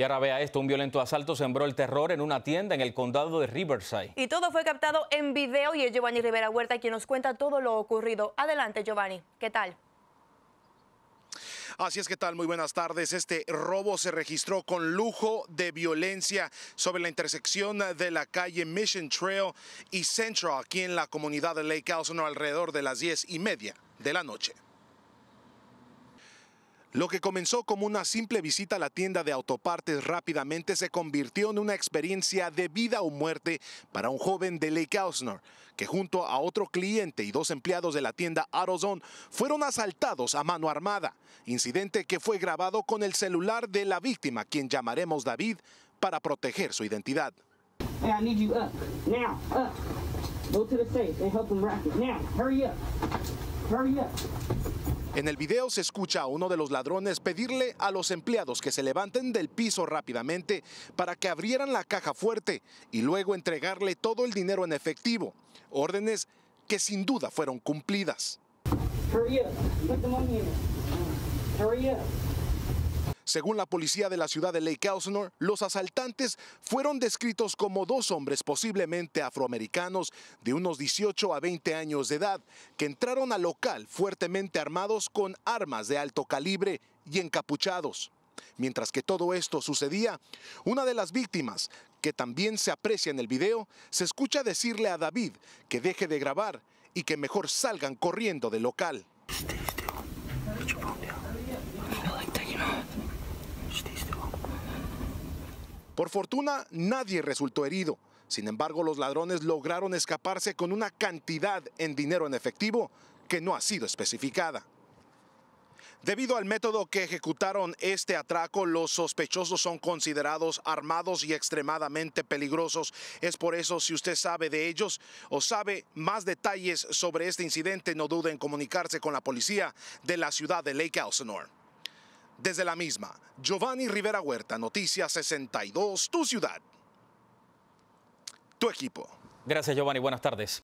Y ahora vea esto, un violento asalto sembró el terror en una tienda en el condado de Riverside. Y todo fue captado en video y es Giovanni Rivera Huerta quien nos cuenta todo lo ocurrido. Adelante Giovanni, ¿qué tal? Así es que tal, muy buenas tardes. Este robo se registró con lujo de violencia sobre la intersección de la calle Mission Trail y Central, aquí en la comunidad de Lake Elsinore, alrededor de las diez y media de la noche. Lo que comenzó como una simple visita a la tienda de autopartes rápidamente se convirtió en una experiencia de vida o muerte para un joven de Lake Elsner, que junto a otro cliente y dos empleados de la tienda AutoZone fueron asaltados a mano armada, incidente que fue grabado con el celular de la víctima, quien llamaremos David, para proteger su identidad. En el video se escucha a uno de los ladrones pedirle a los empleados que se levanten del piso rápidamente para que abrieran la caja fuerte y luego entregarle todo el dinero en efectivo, órdenes que sin duda fueron cumplidas. Según la policía de la ciudad de Lake Elsinore, los asaltantes fueron descritos como dos hombres posiblemente afroamericanos de unos 18 a 20 años de edad, que entraron al local fuertemente armados con armas de alto calibre y encapuchados. Mientras que todo esto sucedía, una de las víctimas, que también se aprecia en el video, se escucha decirle a David que deje de grabar y que mejor salgan corriendo del local. Este Por fortuna, nadie resultó herido. Sin embargo, los ladrones lograron escaparse con una cantidad en dinero en efectivo que no ha sido especificada. Debido al método que ejecutaron este atraco, los sospechosos son considerados armados y extremadamente peligrosos. Es por eso, si usted sabe de ellos o sabe más detalles sobre este incidente, no dude en comunicarse con la policía de la ciudad de Lake Elsinore. Desde la misma, Giovanni Rivera Huerta, Noticias 62, tu ciudad, tu equipo. Gracias Giovanni, buenas tardes.